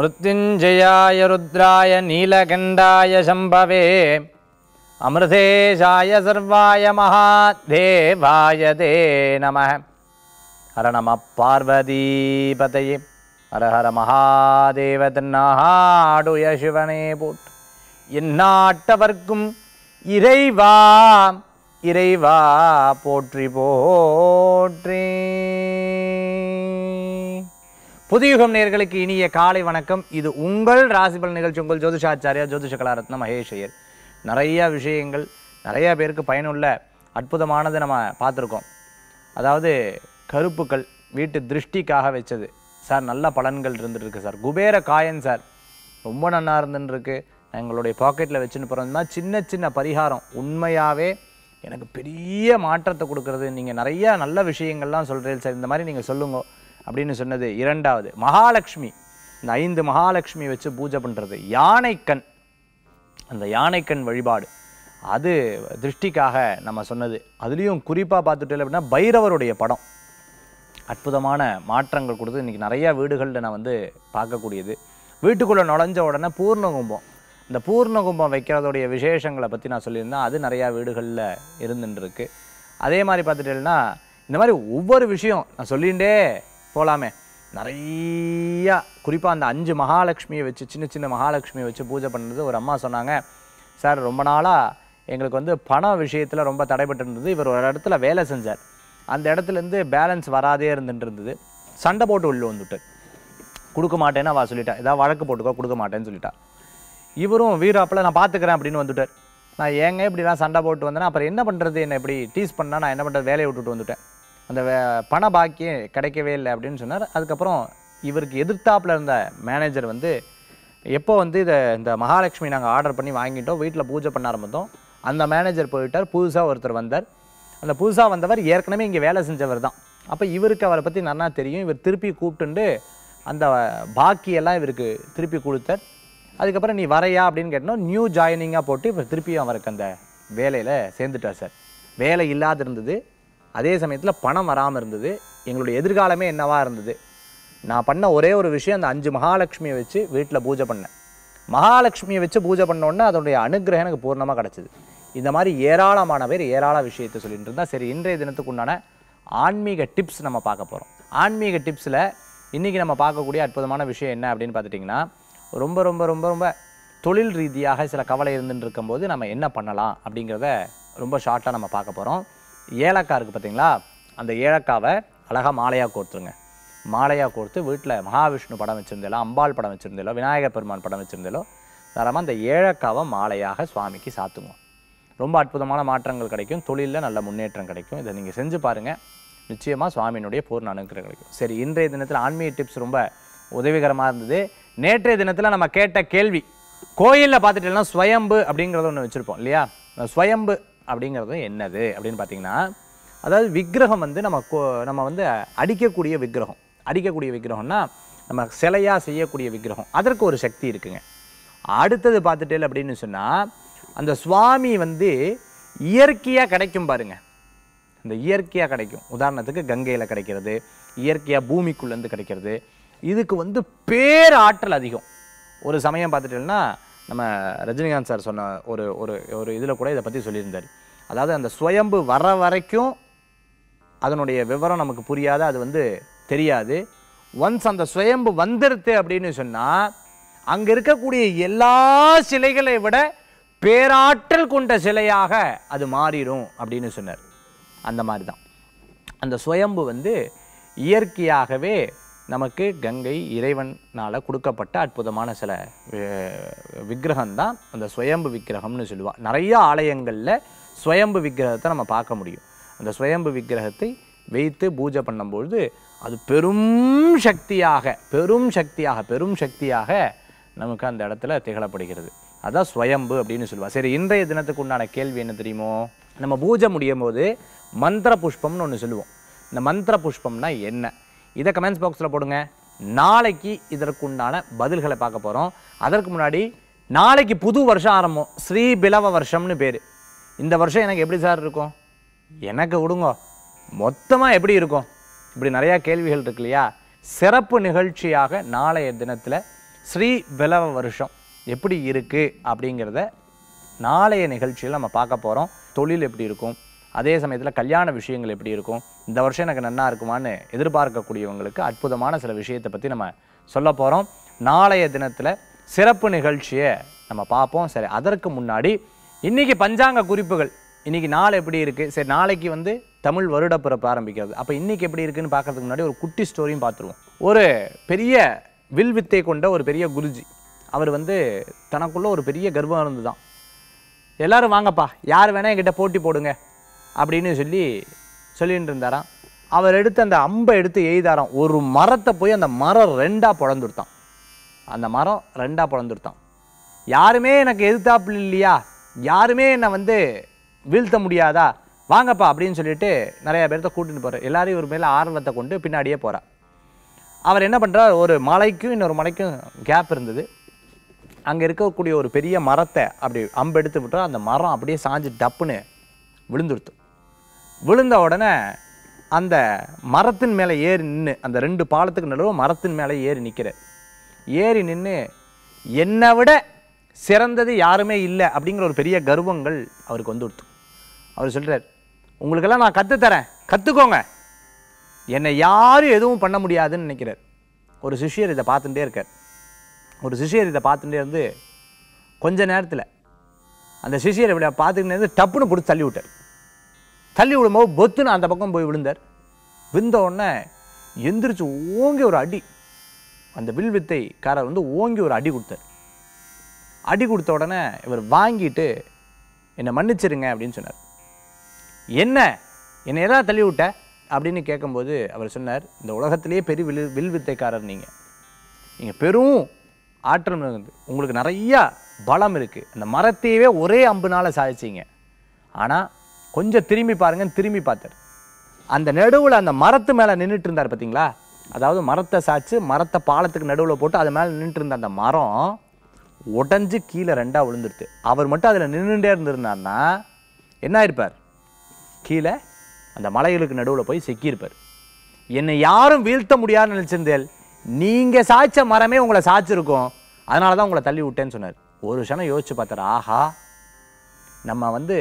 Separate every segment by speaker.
Speaker 1: मृत्युञ्जयाय रुद्राय नीलकण्डाय शम्भवे अमृतेशाय सर्वाय महादेवाय ते नमः हर नमः पार्वतीपतये ஹர ஹர மகாதேவதன்னாடுய சிவனே போட்டு எந்நாட்டவர்க்கும் இறைவா இறைவா போற்றி போற்றே புதியுகம் நேர்களுக்கு இனிய காலை வணக்கம் இது உங்கள் ராசிபல் நிகழ்ச்சி உங்கள் ஜோதிஷாச்சாரியா ஜோதிஷ கலாரத்ன மகேஷையர் நிறையா விஷயங்கள் நிறையா பேருக்கு பயனுள்ள அற்புதமானது நம்ம பார்த்துருக்கோம் அதாவது கருப்புக்கள் வீட்டு திருஷ்டிக்காக வச்சது சார் நல்ல பலன்கள் இருந்துட்டுருக்கு சார் குபேர காயன் சார் ரொம்ப நல்லா இருந்துருக்கு எங்களுடைய பாக்கெட்டில் வச்சுன்னு போகிறோம்னா சின்ன சின்ன பரிகாரம் உண்மையாகவே எனக்கு பெரிய மாற்றத்தை கொடுக்குறது நீங்கள் நிறையா நல்ல விஷயங்கள்லாம் சொல்கிறீங்க சார் இந்த மாதிரி நீங்கள் சொல்லுங்கள் அப்படின்னு சொன்னது இரண்டாவது மகாலட்சுமி இந்த ஐந்து மகாலட்சுமி வச்சு பூஜை பண்ணுறது யானைக்கண் அந்த யானைக்கண் வழிபாடு அது திருஷ்டிக்காக நம்ம சொன்னது அதுலேயும் குறிப்பாக பார்த்துட்டோம் அப்படின்னா பைரவருடைய படம் அற்புதமான மாற்றங்கள் கொடுத்து இன்றைக்கி நிறையா வீடுகளில் நான் வந்து பார்க்கக்கூடியது வீட்டுக்குள்ளே நுழைஞ்ச உடனே பூர்ண கும்பம் இந்த பூர்ண கும்பம் வைக்கிறதுடைய விசேஷங்களை பற்றி நான் சொல்லியிருந்தேன் அது நிறையா வீடுகளில் இருந்துட்டுருக்கு அதே மாதிரி பார்த்துட்டேன்னா இந்த மாதிரி ஒவ்வொரு விஷயம் நான் சொல்லிகிட்டே போகலாமே நிறையா குறிப்பாக அந்த அஞ்சு மகாலட்சுமியை வச்சு சின்ன சின்ன மகாலட்சுமியை வச்சு பூஜை பண்ணுறது ஒரு அம்மா சொன்னாங்க சார் ரொம்ப நாளாக எங்களுக்கு வந்து பண விஷயத்தில் ரொம்ப தடைபட்டு இருந்தது இவர் ஒரு இடத்துல வேலை செஞ்சார் அந்த இடத்துலேருந்து பேலன்ஸ் வராதே இருந்துட்டு இருந்தது சண்டை போட்டு உள்ளே வந்துட்டு கொடுக்க மாட்டேன்னு அவள் சொல்லிட்டா ஏதாவது வழக்கு போட்டுக்கோ கொடுக்க மாட்டேன்னு சொல்லிட்டா இவரும் வீராப்பில் நான் பார்த்துக்கிறேன் அப்படின்னு வந்துட்டார் நான் ஏங்க இப்படிலாம் சண்டை போட்டு வந்தேன்னா அப்புறம் என்ன பண்ணுறது என்னை இப்படி டீஸ் பண்ணால் நான் என்ன பண்ணுறது வேலையை விட்டுட்டு வந்துட்டேன் அந்த பண பாக்கியம் கிடைக்கவே இல்லை அப்படின்னு சொன்னார் அதுக்கப்புறம் இவருக்கு எதிர்த்தாப்பில் இருந்த மேனேஜர் வந்து எப்போ வந்து இதை இந்த மகாலட்சுமி நாங்கள் ஆர்டர் பண்ணி வாங்கிட்டோம் வீட்டில் பூஜை பண்ண ஆரம்பித்தோம் அந்த மேனேஜர் போயிட்டார் புதுசாக ஒருத்தர் வந்தார் அந்த புதுசாக வந்தவர் ஏற்கனவே இங்கே வேலை செஞ்சவர் தான் அப்போ இவருக்கு அவரை பற்றி நல்லா தெரியும் இவர் திருப்பி கூப்பிட்டு அந்த பாக்கியெல்லாம் இவருக்கு திருப்பி கொடுத்தார் அதுக்கப்புறம் நீ வரையா அப்படின்னு கேட்டோம் நியூ ஜாயினிங்காக போட்டு இப்போ திருப்பியும் அவருக்கு அந்த வேலையில் சேர்ந்துட்டார் சார் வேலை இல்லாது இருந்தது அதே சமயத்தில் பணம் வராமல் இருந்தது எங்களுடைய எதிர்காலமே என்னவாக இருந்தது நான் பண்ண ஒரே ஒரு விஷயம் அந்த அஞ்சு மகாலட்சுமியை வச்சு வீட்டில் பூஜை பண்ணேன் மகாலட்சுமியை வச்சு பூஜை பண்ணோன்னே அதனுடைய அனுகிரகம் எனக்கு பூர்ணமாக கிடச்சிது இந்த மாதிரி ஏராளமான பேர் ஏராள விஷயத்தை சொல்லிட்டு இருந்தால் சரி இன்றைய தினத்துக்கு உண்டான ஆன்மீக டிப்ஸ் நம்ம பார்க்க போகிறோம் ஆன்மீக டிப்ஸில் இன்றைக்கி நம்ம பார்க்கக்கூடிய அற்புதமான விஷயம் என்ன அப்படின்னு பார்த்துட்டிங்கன்னா ரொம்ப ரொம்ப ரொம்ப ரொம்ப தொழில் ரீதியாக சில கவலை இருந்துட்டு இருக்கும்போது நம்ம என்ன பண்ணலாம் அப்படிங்கிறத ரொம்ப ஷார்ட்டாக நம்ம பார்க்க போகிறோம் ஏலக்காய் இருக்குது பார்த்தீங்களா அந்த ஏலக்காவை அழகாக மாலையாக கோர்த்துருங்க மாலையாக கோர்த்து வீட்டில் மகாவிஷ்ணு படம் வச்சுருந்தேலோ அம்பாள் படம் வச்சுருந்தேலோ விநாயகர் பெருமான் படம் வச்சுருந்தேலோ தரமாக அந்த ஏழக்காவை மாலையாக சுவாமிக்கு சாத்துங்க ரொம்ப அற்புதமான மாற்றங்கள் கிடைக்கும் தொழிலில் நல்ல முன்னேற்றம் கிடைக்கும் இதை நீங்கள் செஞ்சு பாருங்கள் நிச்சயமாக சுவாமியினுடைய பூர்ண அனுகிரகம் கிடைக்கும் சரி இன்றைய தினத்தில் ஆன்மீக டிப்ஸ் ரொம்ப உதவிகரமாக இருந்தது நேற்றைய தினத்தில் நம்ம கேட்ட கேள்வி கோயிலில் பார்த்துட்டேன்னா ஸ்வயம்பு அப்படிங்கிறத ஒன்று வச்சுருப்போம் இல்லையா ஸ்வயம்பு அப்படிங்கிறது என்னது அப்படின்னு பார்த்தீங்கன்னா அதாவது விக்கிரகம் வந்து நம்ம நம்ம வந்து அடிக்கக்கூடிய விக்கிரகம் அடிக்கக்கூடிய விக்கிரகம்னா நம்ம சிலையாக செய்யக்கூடிய விக்கிரகம் அதற்கு ஒரு சக்தி இருக்குங்க அடுத்தது பார்த்துட்டே அப்படின்னு சொன்னால் அந்த சுவாமி வந்து இயற்கையாக கிடைக்கும் பாருங்கள் இந்த இயற்கையாக கிடைக்கும் உதாரணத்துக்கு கங்கையில் கிடைக்கிறது இயற்கையாக பூமிக்குள்ளேருந்து கிடைக்கிறது இதுக்கு வந்து பேர் ஆற்றல் அதிகம் ஒரு சமயம் பார்த்துட்டேன்னா நம்ம ரஜினிகாந்த் சார் சொன்ன ஒரு ஒரு ஒரு இதில் கூட இதை பற்றி சொல்லியிருந்தார் அதாவது அந்த சுயம்பு வர வரைக்கும் அதனுடைய விவரம் நமக்கு புரியாத அது வந்து தெரியாது ஒன்ஸ் அந்த சுயம்பு வந்துருத்து அப்படின்னு சொன்னால் அங்கே இருக்கக்கூடிய எல்லா சிலைகளை விட பேராற்றல் கொண்ட சிலையாக அது மாறிடும் அப்படின்னு சொன்னார் அந்த மாதிரி தான் அந்த சுயம்பு வந்து இயற்கையாகவே நமக்கு கங்கை இறைவனால் கொடுக்கப்பட்ட அற்புதமான சில விக்கிரகம்தான் அந்த சுயம்பு விக்கிரகம்னு சொல்லுவாள் நிறையா ஆலயங்களில் சுயம்பு விக்கிரகத்தை நம்ம பார்க்க முடியும் அந்த சுயம்பு விக்கிரகத்தை வைத்து பூஜை பண்ணும்பொழுது அது பெரும் சக்தியாக பெரும் சக்தியாக பெரும் சக்தியாக நமக்கு அந்த இடத்துல திகழப்படுகிறது அதான் சுயம்பு அப்படின்னு சொல்லுவாள் சரி இன்றைய தினத்துக்கு உண்டான கேள்வி என்ன தெரியுமோ நம்ம பூஜை முடியும் போது மந்திர புஷ்பம்னு ஒன்று சொல்லுவோம் இந்த மந்திர புஷ்பம்னா என்ன இதை கமெண்ட்ஸ் பாக்ஸில் போடுங்க நாளைக்கு இதற்குண்டான பதில்களை பார்க்க போகிறோம் அதற்கு முன்னாடி நாளைக்கு புது வருஷம் ஆரம்பம் ஸ்ரீ பிலவ வருஷம்னு பேர் இந்த வருஷம் எனக்கு எப்படி சார் இருக்கும் எனக்கு விடுங்க மொத்தமாக எப்படி இருக்கும் இப்படி நிறையா கேள்விகள் இருக்கு இல்லையா சிறப்பு நிகழ்ச்சியாக நாளைய தினத்தில் ஸ்ரீ பிலவ வருஷம் எப்படி இருக்குது அப்படிங்கிறத நாளைய நிகழ்ச்சியில் நம்ம பார்க்க போகிறோம் தொழில் எப்படி இருக்கும் அதே சமயத்தில் கல்யாண விஷயங்கள் எப்படி இருக்கும் இந்த வருஷம் எனக்கு நல்லா இருக்குமான்னு எதிர்பார்க்கக்கூடியவங்களுக்கு அற்புதமான சில விஷயத்தை பற்றி நம்ம சொல்ல போகிறோம் நாளைய தினத்தில் சிறப்பு நிகழ்ச்சியை நம்ம பார்ப்போம் சரி அதற்கு முன்னாடி இன்றைக்கி பஞ்சாங்க குறிப்புகள் இன்றைக்கி நாள் எப்படி இருக்குது சரி நாளைக்கு வந்து தமிழ் வருட பிறப்பு ஆரம்பிக்கிறது அப்போ இன்றைக்கி எப்படி இருக்குதுன்னு பார்க்குறதுக்கு முன்னாடி ஒரு குட்டி ஸ்டோரியும் பார்த்துருவோம் ஒரு பெரிய வில் வித்தை கொண்ட ஒரு பெரிய குருஜி அவர் வந்து தனக்குள்ளே ஒரு பெரிய கர்வம் இருந்து தான் எல்லோரும் வாங்கப்பா யார் வேணால் என்கிட்ட போட்டி போடுங்க அப்படின்னு சொல்லி சொல்லிட்டு இருந்தாராம் அவர் எடுத்து அந்த அம்பை எடுத்து எய்தாராம் ஒரு மரத்தை போய் அந்த மரம் ரெண்டாக பிறந்துடுத்தான் அந்த மரம் ரெண்டாக பிறந்துடுத்தான் யாருமே எனக்கு எதிர்த்தாப்பில் இல்லையா யாருமே என்னை வந்து வீழ்த்த முடியாதா வாங்கப்பா அப்படின்னு சொல்லிட்டு நிறையா பேர்த்த கூட்டின்னு போகிறார் எல்லாரையும் ஒரு மேலே ஆர்வத்தை கொண்டு பின்னாடியே போகிறார் அவர் என்ன பண்ணுறார் ஒரு மலைக்கும் இன்னொரு மலைக்கும் கேப் இருந்தது அங்கே இருக்கக்கூடிய ஒரு பெரிய மரத்தை அப்படி எடுத்து விட்டுறா அந்த மரம் அப்படியே சாஞ்சு டப்புன்னு விழுந்துடுத்து விழுந்த உடனே அந்த மரத்தின் மேலே ஏறி நின்று அந்த ரெண்டு பாலத்துக்கு நடுவில் மரத்தின் மேலே ஏறி நிற்கிறார் ஏறி நின்று என்னை விட சிறந்தது யாருமே இல்லை அப்படிங்கிற ஒரு பெரிய கர்வங்கள் அவருக்கு வந்து கொடுத்து அவர் சொல்கிறார் உங்களுக்கெல்லாம் நான் கற்றுத்தரேன் கற்றுக்கோங்க என்னை யாரும் எதுவும் பண்ண முடியாதுன்னு நினைக்கிறார் ஒரு சிஷியர் இதை பார்த்துட்டே இருக்கார் ஒரு சிஷியர் இதை பார்த்துட்டே இருந்து கொஞ்ச நேரத்தில் அந்த சிஷியர் இப்படி பார்த்துக்கிட்டே இருந்து டப்புன்னு பிடிச்சி தள்ளி விட்டார் தள்ளி விடும்போது பொத்துன்னு அந்த பக்கம் போய் விழுந்தார் விழுந்த உடனே எந்திரிச்சு ஓங்கி ஒரு அடி அந்த வில் வித்தைக்காரர் வந்து ஓங்கி ஒரு அடி கொடுத்தார் அடி கொடுத்த உடனே இவர் வாங்கிட்டு என்னை மன்னிச்சிருங்க அப்படின்னு சொன்னார் என்ன என்னை எதாவது தள்ளி விட்ட அப்படின்னு கேட்கும்போது அவர் சொன்னார் இந்த உலகத்திலேயே பெரிய வில் வில் வித்தைக்காரர் நீங்கள் நீங்கள் பெரும் ஆற்றல் இருந்து உங்களுக்கு நிறையா பலம் இருக்குது அந்த மரத்தையவே ஒரே அம்புனால் சாதிச்சிங்க ஆனால் கொஞ்சம் திரும்பி பாருங்கன்னு திரும்பி பார்த்தார் அந்த நடுவில் அந்த மரத்து மேலே நின்றுட்டு இருந்தார் பார்த்தீங்களா அதாவது மரத்தை சாய்ச்சி மரத்தை பாலத்துக்கு நடுவில் போட்டு அது மேலே நின்றுட்டு இருந்த அந்த மரம் உடஞ்சி கீழே ரெண்டாக விழுந்துருது அவர் மட்டும் அதில் நின்றுட்டே இருந்திருந்தார்னா என்ன ஆயிருப்பார் கீழே அந்த மலைகளுக்கு நடுவில் போய் சிக்கியிருப்பார் என்னை யாரும் வீழ்த்த முடியாதுன்னு நினச்சிருந்தேன் நீங்கள் சாய்ச்ச மரமே உங்களை சாய்ச்சிருக்கோம் அதனால தான் உங்களை தள்ளி விட்டேன்னு சொன்னார் ஒரு க்ஷணம் யோசிச்சு பார்த்தார் ஆஹா நம்ம வந்து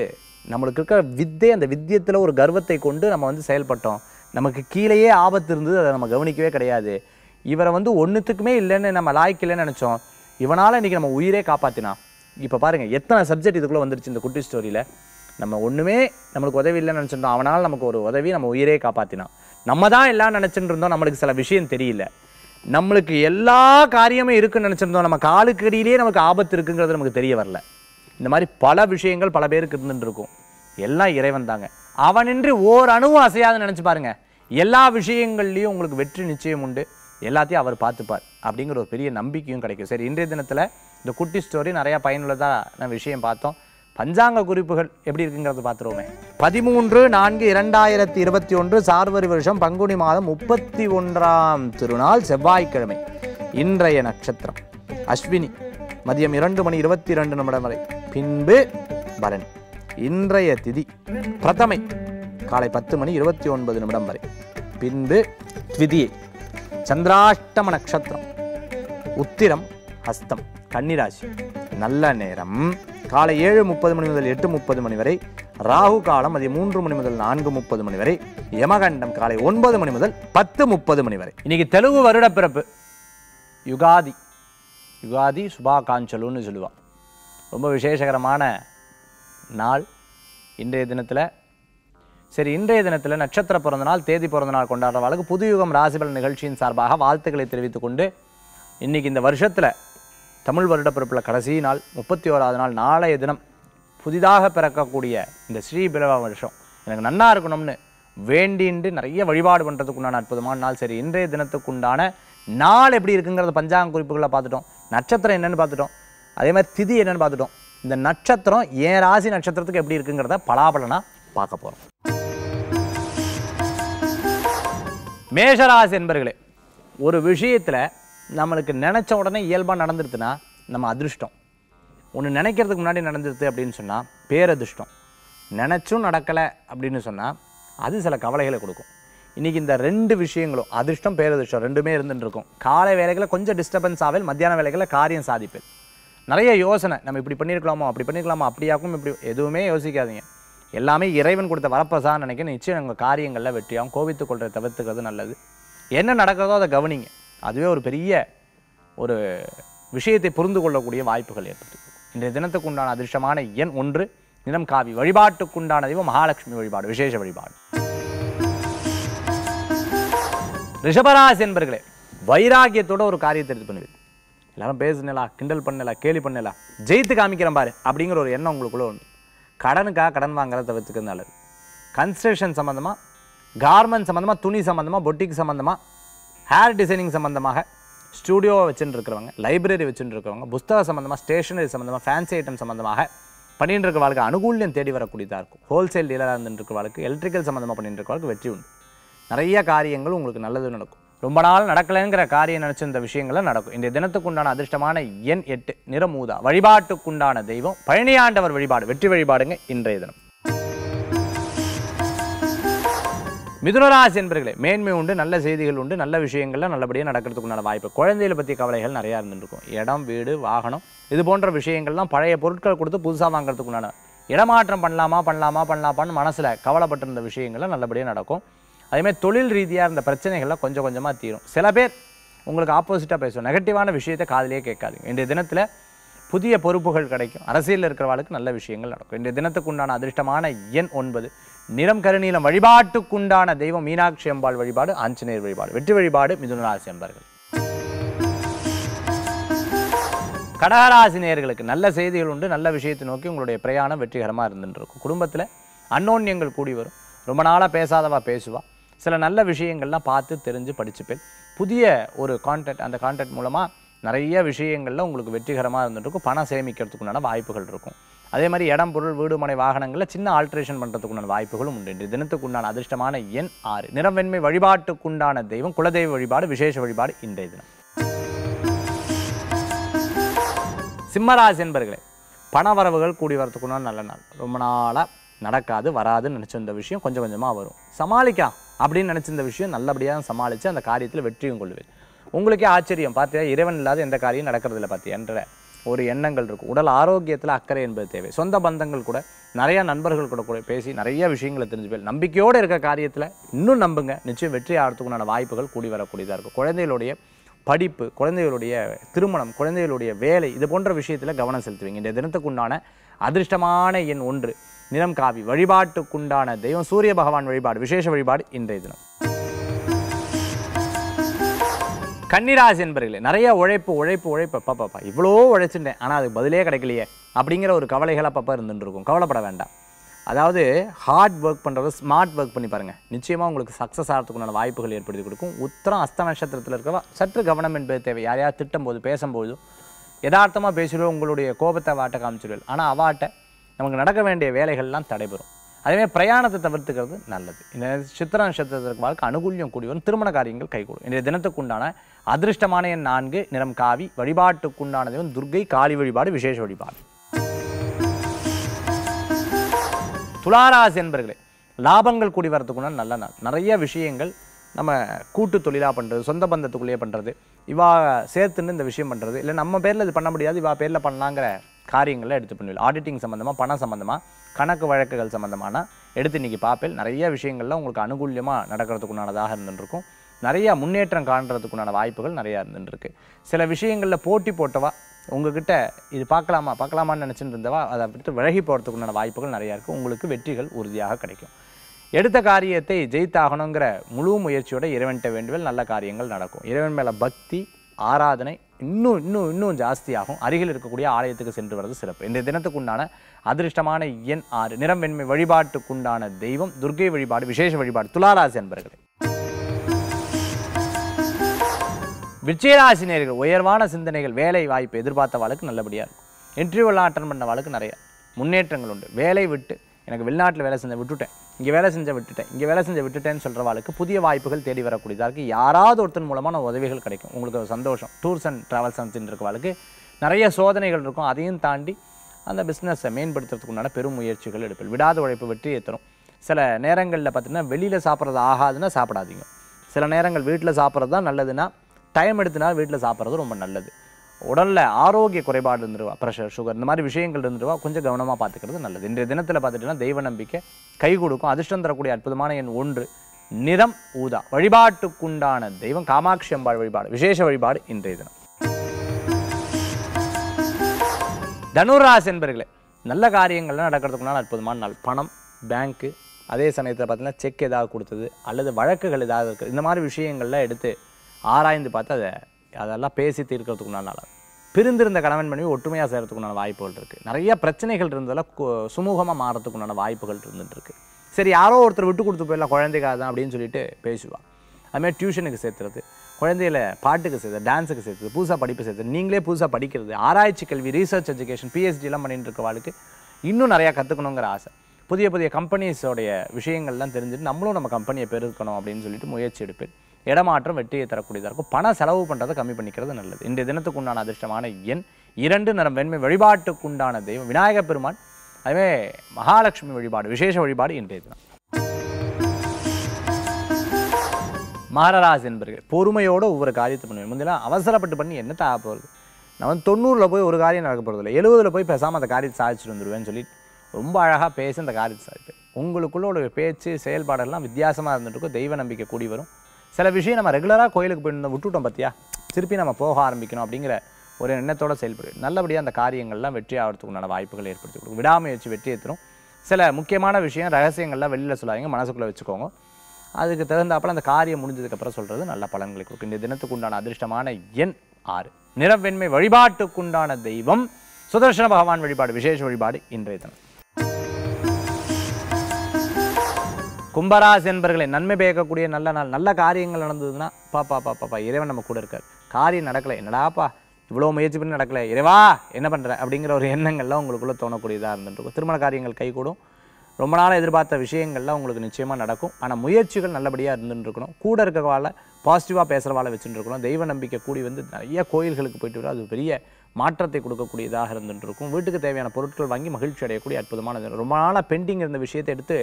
Speaker 1: நம்மளுக்கு இருக்கிற வித்தை அந்த வித்தியத்தில் ஒரு கர்வத்தை கொண்டு நம்ம வந்து செயல்பட்டோம் நமக்கு கீழேயே ஆபத்து இருந்தது அதை நம்ம கவனிக்கவே கிடையாது இவரை வந்து ஒன்றுத்துக்குமே இல்லைன்னு நம்ம லாய்க்கு இல்லைன்னு நினச்சோம் இவனால் இன்றைக்கி நம்ம உயிரே காப்பாற்றினா இப்போ பாருங்கள் எத்தனை சப்ஜெக்ட் இதுக்குள்ளே வந்துருச்சு இந்த குட்டி ஸ்டோரியில் நம்ம ஒன்றுமே நம்மளுக்கு உதவி இல்லைன்னு நினச்சிருந்தோம் அவனால் நமக்கு ஒரு உதவி நம்ம உயிரே காப்பாற்றினான் நம்ம தான் எல்லாம் நினச்சிட்டு இருந்தோம் நம்மளுக்கு சில விஷயம் தெரியல நம்மளுக்கு எல்லா காரியமும் இருக்குன்னு நினச்சிருந்தோம் நம்ம காலுக்கு நமக்கு ஆபத்து இருக்குங்கிறது நமக்கு தெரிய வரல இந்த மாதிரி பல விஷயங்கள் பல பேருக்கு இருந்துருக்கும் எல்லாம் இறைவன் தாங்க அவனின்றி ஓர் அணுவும் அசையாதுன்னு நினச்சி பாருங்கள் எல்லா விஷயங்கள்லேயும் உங்களுக்கு வெற்றி நிச்சயம் உண்டு எல்லாத்தையும் அவர் பார்த்துப்பார் அப்படிங்கிற ஒரு பெரிய நம்பிக்கையும் கிடைக்கும் சரி இன்றைய தினத்தில் இந்த குட்டி ஸ்டோரி நிறையா பயனுள்ளதாக நான் விஷயம் பார்த்தோம் பஞ்சாங்க குறிப்புகள் எப்படி இருக்குங்கிறத பார்த்துருவோமே பதிமூன்று நான்கு இரண்டாயிரத்தி இருபத்தி ஒன்று சார்வரி வருஷம் பங்குனி மாதம் முப்பத்தி ஒன்றாம் திருநாள் செவ்வாய்க்கிழமை இன்றைய நட்சத்திரம் அஸ்வினி மதியம் இரண்டு மணி இருபத்தி இரண்டு நிமிடம் வரை பின்பு பலன் இன்றைய திதி பிரதமை காலை பத்து மணி இருபத்தி ஒன்பது நிமிடம் வரை பின்பு த்விதியை சந்திராஷ்டம நட்சத்திரம் உத்திரம் ஹஸ்தம் கன்னிராசி நல்ல நேரம் காலை ஏழு முப்பது மணி முதல் எட்டு முப்பது மணி வரை ராகு காலம் அதே மூன்று மணி முதல் நான்கு முப்பது மணி வரை யமகண்டம் காலை ஒன்பது மணி முதல் பத்து முப்பது மணி வரை இன்னைக்கு தெலுங்கு வருட பிறப்பு யுகாதி யுகாதி சுபா காஞ்சலுன்னு சொல்லுவாள் ரொம்ப விசேஷகரமான நாள் இன்றைய தினத்தில் சரி இன்றைய தினத்தில் நட்சத்திர பிறந்த நாள் தேதி பிறந்த நாள் புது புதுயுகம் ராசிபலன் நிகழ்ச்சியின் சார்பாக வாழ்த்துக்களை தெரிவித்துக்கொண்டு கொண்டு இன்றைக்கி இந்த வருஷத்தில் தமிழ் வருட பிறப்பில் கடைசி நாள் முப்பத்தி ஓராவது நாள் நாளைய தினம் புதிதாக பிறக்கக்கூடிய இந்த ஸ்ரீபிலவ வருஷம் எனக்கு நன்னாக இருக்கணும்னு வேண்டின்று நிறைய வழிபாடு பண்ணுறதுக்குண்டான அற்புதமான நாள் சரி இன்றைய தினத்துக்குண்டான நாள் எப்படி இருக்குங்கிறத பஞ்சாங்க குறிப்புகளை பார்த்துட்டோம் நட்சத்திரம் என்னென்னு பார்த்துட்டோம் அதே மாதிரி திதி என்னன்னு பார்த்துட்டோம் இந்த நட்சத்திரம் ஏன் ராசி நட்சத்திரத்துக்கு எப்படி இருக்குங்கிறத பலாபலனா பார்க்க போறோம் மேஷராசி என்பர்களே ஒரு விஷயத்தில் நம்மளுக்கு நினச்ச உடனே இயல்பாக நடந்துருதுன்னா நம்ம அதிர்ஷ்டம் ஒன்று நினைக்கிறதுக்கு முன்னாடி நடந்துருது அப்படின்னு சொன்னால் பேரதிர்ஷ்டம் நினச்சும் நடக்கலை அப்படின்னு சொன்னால் அது சில கவலைகளை கொடுக்கும் இன்றைக்கி இந்த ரெண்டு விஷயங்களும் அதிர்ஷ்டம் பேரதிர்ஷ்டம் ரெண்டுமே இருந்துட்டுருக்கும் இருக்கும் காலை வேலைகளை கொஞ்சம் டிஸ்டர்பன்ஸ் ஆவேல் மத்தியான வேலைகளை காரியம் சாதிப்பேன் நிறைய யோசனை நம்ம இப்படி பண்ணியிருக்கலாமோ அப்படி பண்ணியிருக்கலாமோ அப்படியாக்கும் இப்படி எதுவுமே யோசிக்காதீங்க எல்லாமே இறைவன் கொடுத்த வரப்பசான்னு நினைக்க நிச்சயம் உங்கள் காரியங்களில் வெற்றியாகவும் கோவித்துக் கொள்கிற தவிர்த்துக்கிறது நல்லது என்ன நடக்கிறதோ அதை கவனிங்க அதுவே ஒரு பெரிய ஒரு விஷயத்தை புரிந்து கொள்ளக்கூடிய வாய்ப்புகள் ஏற்படுத்தும் இன்றைய தினத்துக்கு உண்டான அதிர்ஷ்டமான எண் ஒன்று தினம் காவி வழிபாட்டுக்குண்டான தெய்வம் மகாலட்சுமி வழிபாடு விசேஷ வழிபாடு ரிஷபராசி என்பர்களே வைராகியத்தோட ஒரு காரியத்தை எடுத்து பண்ணுவீங்க எல்லாரும் பேசுனலா கிண்டல் பண்ணலா கேலி பண்ணலா ஜெயித்து காமிக்கிறேன் பாரு அப்படிங்கிற ஒரு எண்ணம் உங்களுக்குள்ளே உண்டு கடனுக்காக கடன் வாங்குறத தவிர்த்துக்கு நல்லது கன்ஸ்ட்ரக்ஷன் சம்மந்தமாக கார்மெண்ட் சம்மந்தமாக துணி சம்மந்தமாக பொட்டிக் சம்மந்தமாக ஹேர் டிசைனிங் சம்மந்தமாக ஸ்டூடியோவை வச்சுட்டு இருக்கிறவங்க லைப்ரரி வச்சுட்டு இருக்கிறவங்க புஸ்தக சம்மந்தமாக ஸ்டேஷனரி சம்மந்தமாக ஃபேன்சி ஐட்டம் சம்மந்தமாக பண்ணிட்டு இருக்க வாழ்க்கை அனுகூலியம் தேடி வரக்கூடியதாக இருக்கும் ஹோல்சேல் டீலராக இருந்துட்டு இருக்க வாழ்க்கை எலக்ட்ரிக்கல் சம்மந்தமாக பண்ணிட்டு இருக்க வாழ்க்கை வெற்றி உண்டு நிறைய காரியங்கள் உங்களுக்கு நல்லது நடக்கும் ரொம்ப நாள் நடக்கலைங்கிற காரியம் நினச்சிருந்த இந்த விஷயங்களை நடக்கும் இந்த தினத்துக்குண்டான அதிர்ஷ்டமான எண் எட்டு நிறமூதா வழிபாட்டுக்குண்டான தெய்வம் பழனியாண்டவர் வழிபாடு வெற்றி வழிபாடுங்க இன்றைய தினம் மிதுனராசி என்பர்களே மேன்மை உண்டு நல்ல செய்திகள் உண்டு நல்ல விஷயங்கள்லாம் நல்லபடியாக நடக்கிறதுக்குண்டான வாய்ப்பு குழந்தைகளை பற்றி கவலைகள் நிறையா இருந்துருக்கும் இடம் வீடு வாகனம் இது போன்ற விஷயங்கள்லாம் பழைய பொருட்கள் கொடுத்து புதுசாக வாங்குறதுக்குண்டான இடமாற்றம் பண்ணலாமா பண்ணலாமா பண்ணலாமான்னு மனசில் கவலைப்பட்டிருந்த விஷயங்கள்லாம் நல்லபடியாக நடக்கும் அதேமாதிரி தொழில் ரீதியாக இருந்த பிரச்சனைகள்லாம் கொஞ்சம் கொஞ்சமாக தீரும் சில பேர் உங்களுக்கு ஆப்போசிட்டாக பேசும் நெகட்டிவான விஷயத்தை காதலியே கேட்காதுங்க இன்றைய தினத்தில் புதிய பொறுப்புகள் கிடைக்கும் அரசியலில் இருக்கிறவாளுக்கு நல்ல விஷயங்கள் நடக்கும் இன்றைய தினத்துக்குண்டான அதிர்ஷ்டமான எண் ஒன்பது நிறம் கருணீலம் வழிபாட்டுக்குண்டான தெய்வம் மீனாட்சி அம்பாள் வழிபாடு ஆஞ்சநேயர் வழிபாடு வெற்றி வழிபாடு மிதுனராசி அம்பர்கள் கடகராசி நேயர்களுக்கு நல்ல செய்திகள் உண்டு நல்ல விஷயத்தை நோக்கி உங்களுடைய பிரயாணம் வெற்றிகரமாக இருந்துட்டு இருக்கும் குடும்பத்தில் அன்னோன்யங்கள் கூடி வரும் ரொம்ப நாளாக பேசாதவா பேசுவா சில நல்ல விஷயங்கள்லாம் பார்த்து தெரிஞ்சு படிச்சுப்பேன் புதிய ஒரு கான்டெக்ட் அந்த கான்டெக்ட் மூலமாக நிறைய விஷயங்களில் உங்களுக்கு வெற்றிகரமாக இருந்துகிட்ருக்கும் பணம் சேமிக்கிறதுக்குண்டான வாய்ப்புகள் இருக்கும் அதே மாதிரி இடம் பொருள் வீடு மனை வாகனங்களில் சின்ன ஆல்ட்ரேஷன் பண்ணுறதுக்குண்டான வாய்ப்புகளும் உண்டு இன்று தினத்துக்குண்டான அதிர்ஷ்டமான எண் ஆறு நிறவெண்மை வழிபாட்டுக்குண்டான தெய்வம் குலதெய்வ வழிபாடு விசேஷ வழிபாடு இன்றைய தினம் சிம்மராசி என்பர்களே பணவரவுகள் கூடி வரத்துக்குன்னா நல்ல நாள் ரொம்ப நாளாக நடக்காது வராதுன்னு நினச்ச இந்த விஷயம் கொஞ்சம் கொஞ்சமாக வரும் சமாளிக்கலாம் அப்படின்னு நினச்சிருந்த விஷயம் நல்லபடியாக சமாளித்து அந்த காரியத்தில் வெற்றியும் கொள்வேன் உங்களுக்கே ஆச்சரியம் பார்த்தியா இறைவன் இல்லாத எந்த காரியம் நடக்கிறதில்ல என்ற ஒரு எண்ணங்கள் இருக்கும் உடல் ஆரோக்கியத்தில் அக்கறை என்பது தேவை சொந்த பந்தங்கள் கூட நிறையா நண்பர்கள் கூட கூட பேசி நிறைய விஷயங்களை தெரிஞ்சு நம்பிக்கையோடு இருக்க காரியத்தில் இன்னும் நம்புங்க நிச்சயம் வெற்றி ஆகிறதுக்குண்டான வாய்ப்புகள் கூடி வரக்கூடியதாக இருக்கும் குழந்தைகளுடைய படிப்பு குழந்தைகளுடைய திருமணம் குழந்தைகளுடைய வேலை இது போன்ற விஷயத்தில் கவனம் செலுத்துவீங்க இந்த தினத்துக்குண்டான அதிர்ஷ்டமான எண் ஒன்று நிறம் காவி வழிபாட்டுக்குண்டான தெய்வம் சூரிய பகவான் வழிபாடு விசேஷ வழிபாடு இன்றைய தினம் கன்னிராசி என்பர்களே நிறைய உழைப்பு உழைப்பு உழைப்பு பாப்பா இவ்வளோ உழைச்சுட்டேன் ஆனால் அதுக்கு பதிலே கிடைக்கலையே அப்படிங்கிற ஒரு கவலைகள் அப்பப்போ இருந்துருக்கும் கவலைப்பட வேண்டாம் அதாவது ஹார்ட் ஒர்க் பண்ணுறது ஸ்மார்ட் ஒர்க் பண்ணி பாருங்கள் நிச்சயமாக உங்களுக்கு சக்ஸஸ் ஆகிறதுக்குண்டான வாய்ப்புகள் ஏற்படுத்தி கொடுக்கும் உத்தரம் அஸ்த நட்சத்திரத்தில் இருக்கிறவா சற்று கவனம் என்பது தேவை யாரையா திட்டம் போது பேசும்போது யதார்த்தமாக பேசிடுவோம் உங்களுடைய கோபத்தை வாட்ட காமிச்சிடுவேன் ஆனால் அவாட்ட நமக்கு நடக்க வேண்டிய வேலைகள்லாம் தடைபெறும் அதேமாதிரி பிரயாணத்தை தவிர்த்துக்கிறது நல்லது இந்த சித்திர நட்சத்திரத்திற்கு வாழ்க்கை அனுகூல்யம் கூடியவன் வரும் திருமண காரியங்கள் கைகூடும் இன்றைய தினத்துக்குண்டான அதிர்ஷ்டமான என் நான்கு நிறம் காவி வழிபாட்டுக்குண்டான துர்கை காளி வழிபாடு விசேஷ வழிபாடு துளாராசி என்பர்களே லாபங்கள் கூடி வரத்துக்குண்டான நல்ல நாள் நிறைய விஷயங்கள் நம்ம கூட்டு தொழிலாக பண்ணுறது சொந்த பந்தத்துக்குள்ளேயே பண்ணுறது இவா சேர்த்துன்னு இந்த விஷயம் பண்ணுறது இல்லை நம்ம பேரில் இது பண்ண முடியாது இவா பேரில் பண்ணலாங்கிற காரியங்களை எடுத்து பண்ணுவேன் ஆடிட்டிங் சம்மந்தமாக பணம் சம்மந்தமாக கணக்கு வழக்குகள் சம்மந்தமான எடுத்து இன்றைக்கி பார்ப்பேன் நிறைய விஷயங்களில் உங்களுக்கு அனுகூலியமாக நடக்கிறதுக்குண்டானதாக இருந்துருக்கும் நிறையா முன்னேற்றம் காண்றதுக்குண்டான வாய்ப்புகள் நிறையா இருந்துருக்கு சில விஷயங்களில் போட்டி போட்டவா உங்ககிட்ட இது பார்க்கலாமா பார்க்கலாமான்னு நினச்சிட்டு இருந்தவா அதை விட்டு விலகி போகிறதுக்குண்டான வாய்ப்புகள் நிறையா இருக்குது உங்களுக்கு வெற்றிகள் உறுதியாக கிடைக்கும் எடுத்த காரியத்தை ஜெயித்தாகணுங்கிற முழு முயற்சியோட இறைவன்கிட்ட வேண்டுவல் நல்ல காரியங்கள் நடக்கும் இறைவன் மேலே பக்தி ஆராதனை இன்னும் இன்னும் இன்னும் ஜாஸ்தியாகும் அருகில் இருக்கக்கூடிய ஆலயத்துக்கு சென்று வர்றது சிறப்பு இந்த தினத்துக்கு உண்டான அதிர்ஷ்டமான எண் ஆறு நிறம் வெண்மை வழிபாட்டுக்குண்டான தெய்வம் துர்கை வழிபாடு விசேஷ வழிபாடு துளாராசி அன்பர்களே விச்சயராசினியர்கள் உயர்வான சிந்தனைகள் வேலை வாய்ப்பு எதிர்பார்த்த வாழ்க்கை நல்லபடியாக இருக்கும் இன்டர்வியூலாம் அட்டன் பண்ண வாழ்க்கை நிறையா முன்னேற்றங்கள் உண்டு வேலை விட்டு எனக்கு வெளிநாட்டில் வேலை செஞ்ச விட்டுட்டேன் இங்கே வேலை செஞ்ச விட்டுட்டேன் இங்கே வேலை செஞ்ச விட்டுட்டேன்னு சொல்கிற வாழ்க்கை புதிய வாய்ப்புகள் தேடி வரக்கூடியதாக இருக்குது யாராவது ஒருத்தன் மூலமான உதவிகள் கிடைக்கும் உங்களுக்கு சந்தோஷம் டூர்ஸ் அண்ட் ட்ராவல்ஸ் அப்படின்னு இருக்க வாழ்க்கை நிறைய சோதனைகள் இருக்கும் அதையும் தாண்டி அந்த பிஸ்னஸை மேம்படுத்துறதுக்கு உண்டான பெரும் முயற்சிகள் எடுப்பேன் விடாத உழைப்பு வெற்றி தரும் சில நேரங்களில் பார்த்திங்கன்னா வெளியில் சாப்பிட்றது ஆகாதுன்னா சாப்பிடாதீங்க சில நேரங்கள் வீட்டில் சாப்பிட்றது தான் நல்லதுன்னா டைம் எடுத்துனா வீட்டில் சாப்பிட்றது ரொம்ப நல்லது உடலில் ஆரோக்கிய குறைபாடு இருந்துருவா ப்ரெஷர் சுகர் இந்த மாதிரி விஷயங்கள் இருந்துருவா கொஞ்சம் கவனமாக பார்த்துக்கிறது நல்லது இன்றைய தினத்தில் பார்த்துட்டிங்கன்னா தெய்வ நம்பிக்கை கை கொடுக்கும் அதிர்ஷ்டம் தரக்கூடிய அற்புதமான எண் ஒன்று நிறம் ஊதா வழிபாட்டுக்குண்டான தெய்வம் காமாட்சி அம்பாள் வழிபாடு விசேஷ வழிபாடு இன்றைய தினம் தனுராஸ் என்பர்களே நல்ல காரியங்கள்லாம் நடக்கிறதுக்குனால அற்புதமான நாள் பணம் பேங்க்கு அதே சமயத்தில் பார்த்தீங்கன்னா செக் ஏதாவது கொடுத்தது அல்லது வழக்குகள் ஏதாவது இருக்குது இந்த மாதிரி விஷயங்கள்லாம் எடுத்து ஆராய்ந்து பார்த்து அதை அதெல்லாம் பேசி தீர்க்கிறதுக்கு நல்ல பிரிந்திருந்த கணவன் மனைவி ஒற்றுமையாக செய்கிறதுக்குண்டான வாய்ப்புகள் இருக்குது நிறைய பிரச்சனைகள் இருந்ததெல்லாம் சுமூகமாக மாறத்துக்குண்டான வாய்ப்புகள் இருந்துகிட்டு சரி யாரோ ஒருத்தர் விட்டு கொடுத்து போயிடலாம் குழந்தைக்காதான் அப்படின்னு சொல்லிட்டு பேசுவாள் அதுமாதிரி டியூஷனுக்கு சேர்த்துறது குழந்தையில பாட்டுக்கு சேர்த்து டான்ஸுக்கு சேர்த்து புதுசாக படிப்பு சேர்த்து நீங்களே புதுசாக படிக்கிறது ஆராய்ச்சி கல்வி ரீசர்ச் எஜுகேஷன் பிஹெச்டிலாம் பண்ணிட்டு இருக்க வாழ்க்கை இன்னும் நிறையா கற்றுக்கணுங்கிற ஆசை புதிய புதிய கம்பெனிஸோடைய விஷயங்கள்லாம் தெரிஞ்சுட்டு நம்மளும் நம்ம கம்பெனியை பெருக்கணும் அப்படின்னு சொல்லிட்டு முயற்சி எடுப்பேன் இடமாற்றம் வெற்றியை தரக்கூடியதாக இருக்கும் பணம் செலவு பண்ணுறதை கம்மி பண்ணிக்கிறது நல்லது இன்றைய தினத்துக்கு உண்டான அதிர்ஷ்டமான எண் இரண்டு நிறம் வெண்மை வழிபாட்டுக்கு உண்டான தெய்வம் விநாயகப் பெருமான் அதுவே மகாலட்சுமி வழிபாடு விசேஷ வழிபாடு இன்றைய தினம் மாரராசி என்பர்கள் பொறுமையோடு ஒவ்வொரு காரியத்தை பண்ணுவேன் முந்திலாம் அவசரப்பட்டு பண்ணி என்னத்தை ஆக போகிறது நான் வந்து தொண்ணூறில் போய் ஒரு காரியம் நடக்க போகிறதில்ல எழுபதில் போய் பேசாமல் அந்த காரியத்தை சாதிச்சுட்டு வந்துடுவேன்னு சொல்லி ரொம்ப அழகாக பேசி அந்த காரியத்தை சாதிப்பேன் உங்களுக்குள்ள ஒரு பேச்சு செயல்பாடெல்லாம் வித்தியாசமாக இருந்துட்டு தெய்வ நம்பிக்கை கூடி வரும் சில விஷயம் நம்ம ரெகுலராக கோயிலுக்கு போயிருந்தோம் விட்டுவிட்டோம் பார்த்தியா திருப்பி நம்ம போக ஆரம்பிக்கணும் அப்படிங்கிற ஒரு எண்ணத்தோடு செயல்படு நல்லபடியாக அந்த காரியங்கள்லாம் வெற்றி ஆகிறதுக்கு உண்டான வாய்ப்புகள் ஏற்படுத்தி கொடுக்கும் விடாமுயற்சி வெற்றி தரும் சில முக்கியமான விஷயம் ரகசியங்கள்லாம் வெளியில் சொல்லாதீங்க மனசுக்குள்ளே வச்சுக்கோங்க அதுக்கு தகுந்தாப்பில் அந்த காரியம் முடிஞ்சதுக்கப்புறம் சொல்கிறது நல்ல பலன்களை கொடுக்கும் இந்த தினத்துக்கு உண்டான அதிர்ஷ்டமான எண் ஆறு நிறவெண்மை வழிபாட்டுக்குண்டான தெய்வம் சுதர்சன பகவான் வழிபாடு விசேஷ வழிபாடு இன்றைய தினம் கும்பராசி என்பர்களை நன்மை பேக்கக்கூடிய நல்ல நாள் நல்ல காரியங்கள் நடந்ததுன்னா பாப்பா பாப்பா இறைவன் நம்ம கூட இருக்கார் காரியம் நடக்கலை என்னடாப்பா இவ்வளோ முயற்சி பண்ணி நடக்கலை இறைவா என்ன பண்ணுற அப்படிங்கிற ஒரு எண்ணங்கள்லாம் உங்களுக்குள்ளே தோணக்கூடியதாக இருந்துருக்கும் திருமண காரியங்கள் கை கூடும் ரொம்ப நாளாக எதிர்பார்த்த விஷயங்கள்லாம் உங்களுக்கு நிச்சயமாக நடக்கும் ஆனால் முயற்சிகள் நல்லபடியாக இருந்துருக்கணும் கூட இருக்கிறவால பாசிட்டிவாக பேசுகிறவால வச்சுருக்கணும் தெய்வ நம்பிக்கை கூடி வந்து நிறைய கோயில்களுக்கு போயிட்டு வர அது பெரிய மாற்றத்தை கொடுக்கக்கூடியதாக இருந்துட்டு வீட்டுக்கு தேவையான பொருட்கள் வாங்கி மகிழ்ச்சி அடையக்கூடிய அற்புதமான ரொம்ப நாளாக பெண்டிங் இருந்த விஷயத்தை எடுத்து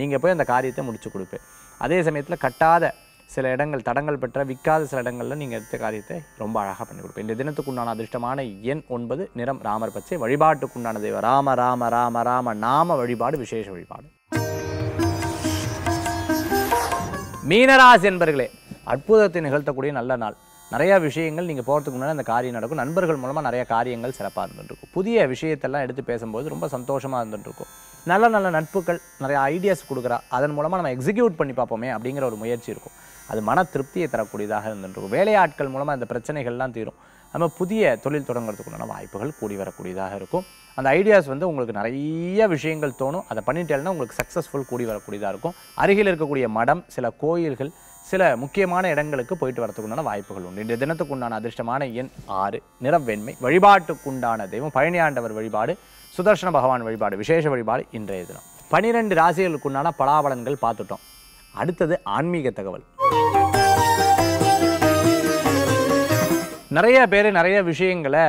Speaker 1: நீங்கள் போய் அந்த காரியத்தை முடிச்சு கொடுப்பேன் அதே சமயத்தில் கட்டாத சில இடங்கள் தடங்கள் பெற்ற விற்காத சில இடங்களில் நீங்கள் எடுத்த காரியத்தை ரொம்ப அழகாக பண்ணி கொடுப்பேன் இந்த தினத்துக்குண்டான அதிர்ஷ்டமான எண் ஒன்பது நிறம் ராமர் பச்சை உண்டான தெய்வம் ராம ராம ராம ராம நாம வழிபாடு விசேஷ வழிபாடு மீனராசி என்பர்களே அற்புதத்தை நிகழ்த்தக்கூடிய நல்ல நாள் நிறையா விஷயங்கள் நீங்கள் போகிறதுக்கு முன்னாடி அந்த காரியம் நடக்கும் நண்பர்கள் மூலமாக நிறையா காரியங்கள் சிறப்பாக இருந்துருக்கும் புதிய விஷயத்தெல்லாம் எடுத்து பேசும்போது ரொம்ப சந்தோஷமாக இருந்துகிட்ருக்கும் நல்ல நல்ல நட்புகள் நிறைய ஐடியாஸ் கொடுக்குறா அதன் மூலமாக நம்ம எக்ஸிக்யூட் பண்ணி பார்ப்போமே அப்படிங்கிற ஒரு முயற்சி இருக்கும் அது மன திருப்தியை தரக்கூடியதாக இருந்துருக்கும் வேலையாட்கள் மூலமாக அந்த பிரச்சனைகள்லாம் தீரும் நம்ம புதிய தொழில் தொடங்குறதுக்குண்டான வாய்ப்புகள் கூடி வரக்கூடியதாக இருக்கும் அந்த ஐடியாஸ் வந்து உங்களுக்கு நிறைய விஷயங்கள் தோணும் அதை பண்ணிட்டேன்னா உங்களுக்கு சக்ஸஸ்ஃபுல் கூடி வரக்கூடியதாக இருக்கும் அருகில் இருக்கக்கூடிய மடம் சில கோயில்கள் சில முக்கியமான இடங்களுக்கு போயிட்டு உண்டான வாய்ப்புகள் உண்டு இன்றைய தினத்துக்குண்டான அதிர்ஷ்டமான எண் ஆறு நிறவெண்மை வழிபாட்டுக்குண்டான தெய்வம் பழனியாண்டவர் வழிபாடு சுதர்ஷன பகவான் வழிபாடு விசேஷ வழிபாடு இன்றைய தினம் பனிரெண்டு ராசிகளுக்கு உண்டான பலாபலன்கள் பார்த்துட்டோம் அடுத்தது ஆன்மீக தகவல் நிறைய பேர் நிறைய விஷயங்களை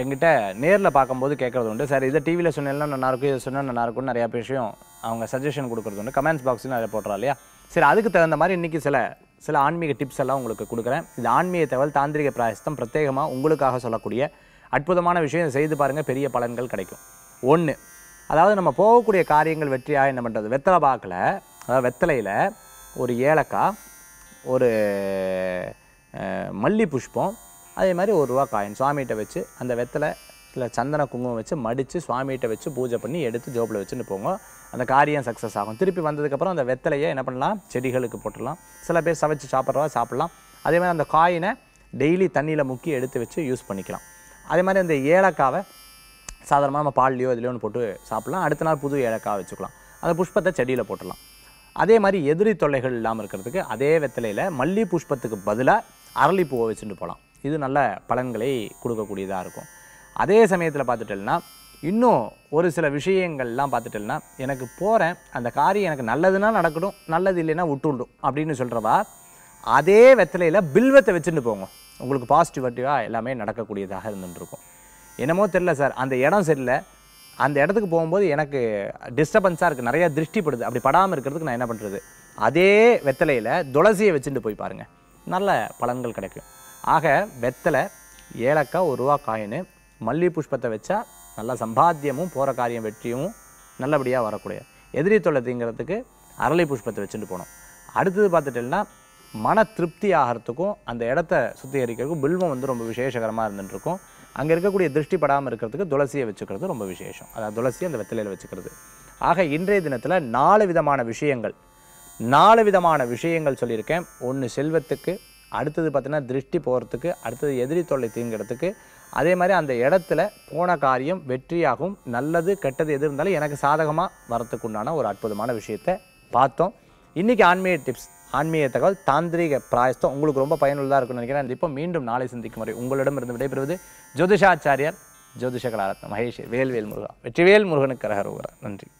Speaker 1: எங்கிட்ட நேரில் பார்க்கும்போது கேட்குறது உண்டு சார் இதை டிவியில் சொன்னால் நல்லாயிருக்கும் இதை சொன்னால் நல்லாயிருக்கும்னு நிறையா விஷயம் அவங்க சஜஷன் கொடுக்குறது உண்டு கமெண்ட்ஸ் பாக்ஸ் நிறைய போடுறா இல்லையா சரி அதுக்கு தகுந்த மாதிரி இன்றைக்கி சில சில ஆன்மீக டிப்ஸ் எல்லாம் உங்களுக்கு கொடுக்குறேன் இது ஆன்மீக தகவல் தாந்திரிக பிராயசத்தம் பிரத்யேகமாக உங்களுக்காக சொல்லக்கூடிய அற்புதமான விஷயம் செய்து பாருங்கள் பெரிய பலன்கள் கிடைக்கும் ஒன்று அதாவது நம்ம போகக்கூடிய காரியங்கள் வெற்றியாக என்ன பண்ணுறது வெத்தலை பாக்கில் அதாவது வெத்தலையில் ஒரு ஏலக்காய் ஒரு மல்லி புஷ்பம் அதே மாதிரி ஒரு ரூபா காயின் சுவாமிகிட்ட வச்சு அந்த வெத்தலை இல்லை சந்தன குங்குமம் வச்சு மடித்து சுவாமிகிட்ட வச்சு பூஜை பண்ணி எடுத்து ஜோப்பில் வச்சுன்னு போங்க அந்த காரியம் சக்ஸஸ் ஆகும் திருப்பி வந்ததுக்கப்புறம் அந்த வெத்தலையை என்ன பண்ணலாம் செடிகளுக்கு போட்டுடலாம் சில பேர் சவைச்சு சாப்பிட்றவா சாப்பிட்லாம் அதே மாதிரி அந்த காயினை டெய்லி தண்ணியில் முக்கி எடுத்து வச்சு யூஸ் பண்ணிக்கலாம் அதே மாதிரி அந்த ஏலக்காவை சாதாரணமாக நம்ம பால்லையோ இதுலையோ ஒன்று போட்டு சாப்பிட்லாம் அடுத்த நாள் புது ஏலக்காய் வச்சுக்கலாம் அந்த புஷ்பத்தை செடியில் போட்டுடலாம் அதே மாதிரி எதிரி தொல்லைகள் இல்லாமல் இருக்கிறதுக்கு அதே வெத்தலையில் மல்லி புஷ்பத்துக்கு பதிலாக அரளிப்பூவை வச்சுட்டு போகலாம் இது நல்ல பலன்களை கொடுக்கக்கூடியதாக இருக்கும் அதே சமயத்தில் பார்த்துட்டேன்னா இன்னும் ஒரு சில விஷயங்கள்லாம் பார்த்துட்டேன்னா எனக்கு போகிறேன் அந்த காரியம் எனக்கு நல்லதுனால் நடக்கட்டும் நல்லது இல்லைன்னா விட்டுவிடும் அப்படின்னு சொல்கிறவா அதே வெத்தலையில் பில்வத்தை வச்சுட்டு போங்க உங்களுக்கு பாசிட்டிவிட்டிவாக எல்லாமே நடக்கக்கூடியதாக இருந்துட்டுருக்கும் என்னமோ தெரில சார் அந்த இடம் சரியில்லை அந்த இடத்துக்கு போகும்போது எனக்கு டிஸ்டர்பன்ஸாக இருக்குது நிறையா திருஷ்டிப்படுது அப்படி படாமல் இருக்கிறதுக்கு நான் என்ன பண்ணுறது அதே வெத்தலையில் துளசியை வச்சுட்டு போய் பாருங்கள் நல்ல பலன்கள் கிடைக்கும் ஆக வெத்தலை ஏலக்காய் ஒரு ரூபா காயின்னு மல்லி புஷ்பத்தை வச்சா நல்லா சம்பாத்தியமும் போகிற காரியம் வெற்றியும் நல்லபடியாக வரக்கூடிய எதிரி தொலை அரளி புஷ்பத்தை வச்சுட்டு போனோம் அடுத்தது பார்த்துட்டோம்னா மன திருப்தி ஆகிறதுக்கும் அந்த இடத்த சுத்திகரிக்கிறதுக்கும் பில்வம் வந்து ரொம்ப விசேஷகரமாக இருந்துட்டுருக்கும் அங்கே இருக்கக்கூடிய திருஷ்டி படாமல் இருக்கிறதுக்கு துளசியை வச்சுக்கிறது ரொம்ப விசேஷம் அதாவது துளசியை அந்த வெத்தலையில் வச்சுக்கிறது ஆக இன்றைய தினத்தில் நாலு விதமான விஷயங்கள் நாலு விதமான விஷயங்கள் சொல்லியிருக்கேன் ஒன்று செல்வத்துக்கு அடுத்தது பார்த்திங்கன்னா திருஷ்டி போகிறதுக்கு அடுத்தது எதிரி தொல்லை தீங்கிறதுக்கு அதே மாதிரி அந்த இடத்துல போன காரியம் வெற்றியாகும் நல்லது கெட்டது எது இருந்தாலும் எனக்கு சாதகமாக வரத்துக்கு உண்டான ஒரு அற்புதமான விஷயத்தை பார்த்தோம் இன்றைக்கி ஆன்மீக டிப்ஸ் ஆன்மீக தகவல் தாந்திரிக பிராயஸ்தம் உங்களுக்கு ரொம்ப பயனுள்ளதாக இருக்கும்னு நினைக்கிறேன் இப்போ மீண்டும் நாளை சந்திக்கும் உங்களிடம் இருந்து விடைபெறுவது ஜோதிஷாச்சாரியார் ஜோதிஷ கலாரத்ன மகேஷ் வேல்வேல் முருகா வெற்றிவேல் முருகனுக்கு கரகர் நன்றி